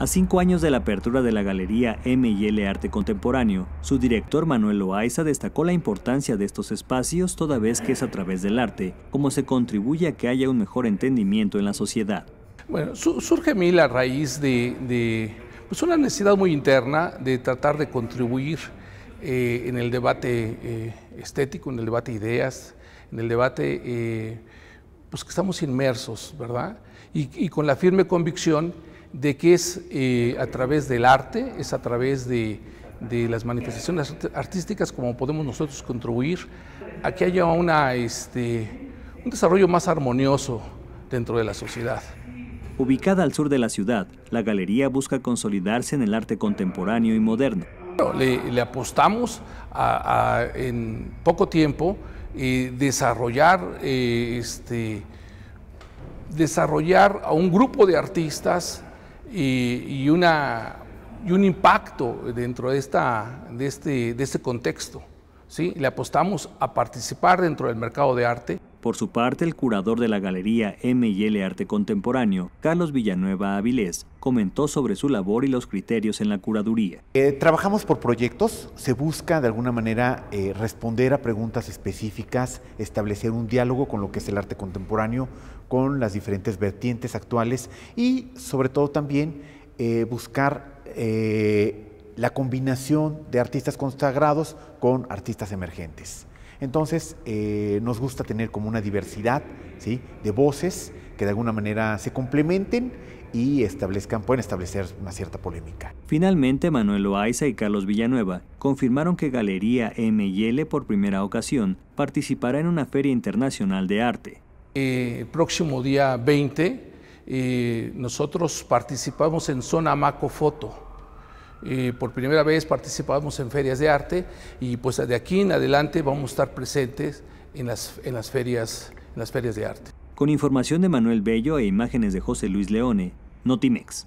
A cinco años de la apertura de la Galería M&L Arte Contemporáneo, su director Manuel Loaiza destacó la importancia de estos espacios toda vez que es a través del arte como se contribuye a que haya un mejor entendimiento en la sociedad. Bueno, surge a mí la raíz de, pues, una necesidad muy interna de tratar de contribuir eh, en el debate eh, estético, en el debate ideas, en el debate eh, pues que estamos inmersos, ¿verdad? Y, y con la firme convicción de que es eh, a través del arte, es a través de, las manifestaciones artísticas como podemos nosotros contribuir a que haya una, este, un desarrollo más armonioso dentro de la sociedad. Ubicada al sur de la ciudad, la galería busca consolidarse en el arte contemporáneo y moderno. le, apostamos en poco tiempo eh, desarrollar eh, este, desarrollar a un grupo de artistas y, y, una, y un impacto dentro de, esta, de, este, de este contexto. ¿sí? Le apostamos a participar dentro del mercado de arte. Por su parte, el curador de la Galería M&L Arte Contemporáneo, Carlos Villanueva Avilés, comentó sobre su labor y los criterios en la curaduría. Eh, trabajamos por proyectos, se busca de alguna manera eh, responder a preguntas específicas, establecer un diálogo con lo que es el arte contemporáneo, con las diferentes vertientes actuales y sobre todo también eh, buscar la combinación de artistas consagrados con artistas emergentes. Entonces, eh, nos gusta tener como una diversidad de voces que de alguna manera se complementen y establezcan, pueden establecer una cierta polémica. Finalmente, Manuel Loaiza y Carlos Villanueva confirmaron que Galería L por primera ocasión participará en una feria internacional de arte. El eh, próximo día 20, eh, nosotros participamos en Zona Maco Foto eh, por primera vez participamos en ferias de arte y pues de aquí en adelante vamos a estar presentes en las, en las, ferias, en las ferias de arte. Con información de Manuel Bello e imágenes de José Luis Leone, Notimex.